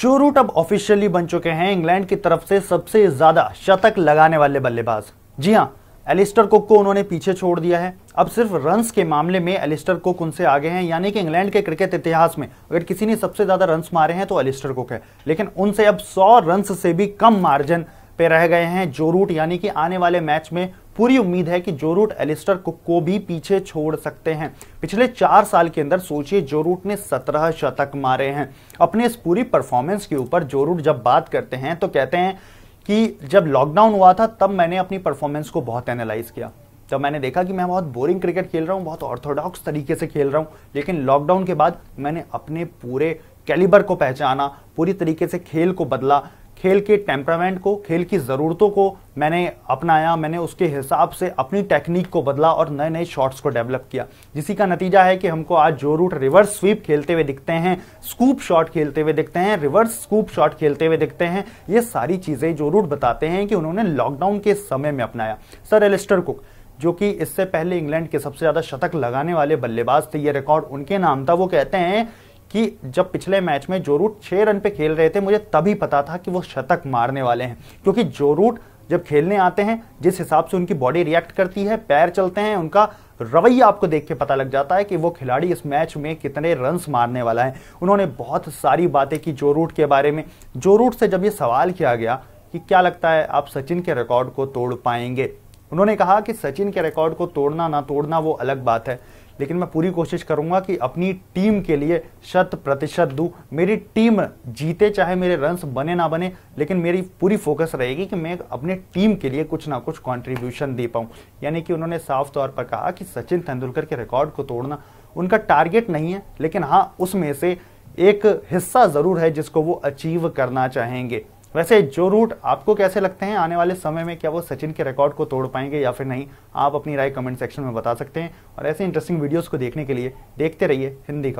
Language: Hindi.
जो रूट अब ऑफिशियली बन चुके हैं इंग्लैंड की तरफ से सबसे ज्यादा शतक लगाने वाले बल्लेबाज जी हाँ एलिस्टर कुक को उन्होंने पीछे छोड़ दिया है अब सिर्फ रन्स के मामले में एलिस्टर कुक उनसे आगे हैं यानी कि इंग्लैंड के क्रिकेट इतिहास में अगर किसी ने सबसे ज्यादा रन्स मारे हैं तो एलिस्टर कुक है लेकिन उनसे अब 100 रन्स से भी कम मार्जिन पे रह गए हैं जोरूट यानी कि आने वाले मैच में पूरी उम्मीद है कि जोरूट एलिस्टर को, को भी पीछे छोड़ सकते हैं पिछले चार साल के अंदर सोचिए जोरूट ने सत्रह शतक मारे हैं अपने इस पूरी परफॉर्मेंस के ऊपर जोरूट जब बात करते हैं तो कहते हैं कि जब लॉकडाउन हुआ था तब मैंने अपनी परफॉर्मेंस को बहुत एनालाइज किया जब मैंने देखा कि मैं बहुत बोरिंग क्रिकेट खेल रहा हूँ बहुत ऑर्थोडॉक्स तरीके से खेल रहा हूँ लेकिन लॉकडाउन के बाद मैंने अपने पूरे कैलिबर को पहचाना पूरी तरीके से खेल को बदला खेल के टेम्परामेंट को खेल की ज़रूरतों को मैंने अपनाया मैंने उसके हिसाब से अपनी टेक्निक को बदला और नए नए शॉट्स को डेवलप किया जिसी का नतीजा है कि हमको आज जो रूट रिवर्स स्वीप खेलते हुए दिखते हैं स्कूप शॉट खेलते हुए दिखते हैं रिवर्स स्कूप शॉट खेलते हुए दिखते हैं ये सारी चीज़ें जो रूट बताते हैं कि उन्होंने लॉकडाउन के समय में अपनाया सर एलिस्टर कुक जो कि इससे पहले इंग्लैंड के सबसे ज़्यादा शतक लगाने वाले बल्लेबाज थे ये रिकॉर्ड उनके नाम था वो कहते हैं कि जब पिछले मैच में जो रूट रन पे खेल रहे थे मुझे तभी पता था कि वो शतक मारने वाले हैं क्योंकि जो रूट जब खेलने आते हैं जिस हिसाब से उनकी बॉडी रिएक्ट करती है पैर चलते हैं उनका रवैया आपको देख के पता लग जाता है कि वो खिलाड़ी इस मैच में कितने रन्स मारने वाला है उन्होंने बहुत सारी बातें की जो रूट के बारे में जो रूट से जब ये सवाल किया गया कि क्या लगता है आप सचिन के रिकॉर्ड को तोड़ पाएंगे उन्होंने कहा कि सचिन के रिकॉर्ड को तोड़ना ना तोड़ना वो अलग बात है लेकिन मैं पूरी कोशिश करूंगा कि अपनी टीम के लिए शत प्रतिशत दू मेरी टीम जीते चाहे मेरे रन्स बने ना बने लेकिन मेरी पूरी फोकस रहेगी कि मैं अपने टीम के लिए कुछ ना कुछ कंट्रीब्यूशन दे पाऊं यानी कि उन्होंने साफ तौर पर कहा कि सचिन तेंदुलकर के रिकॉर्ड को तोड़ना उनका टारगेट नहीं है लेकिन हाँ उसमें से एक हिस्सा ज़रूर है जिसको वो अचीव करना चाहेंगे वैसे जो रूट आपको कैसे लगते हैं आने वाले समय में क्या वो सचिन के रिकॉर्ड को तोड़ पाएंगे या फिर नहीं आप अपनी राय कमेंट सेक्शन में बता सकते हैं और ऐसे इंटरेस्टिंग वीडियोस को देखने के लिए देखते रहिए हिंदी खबर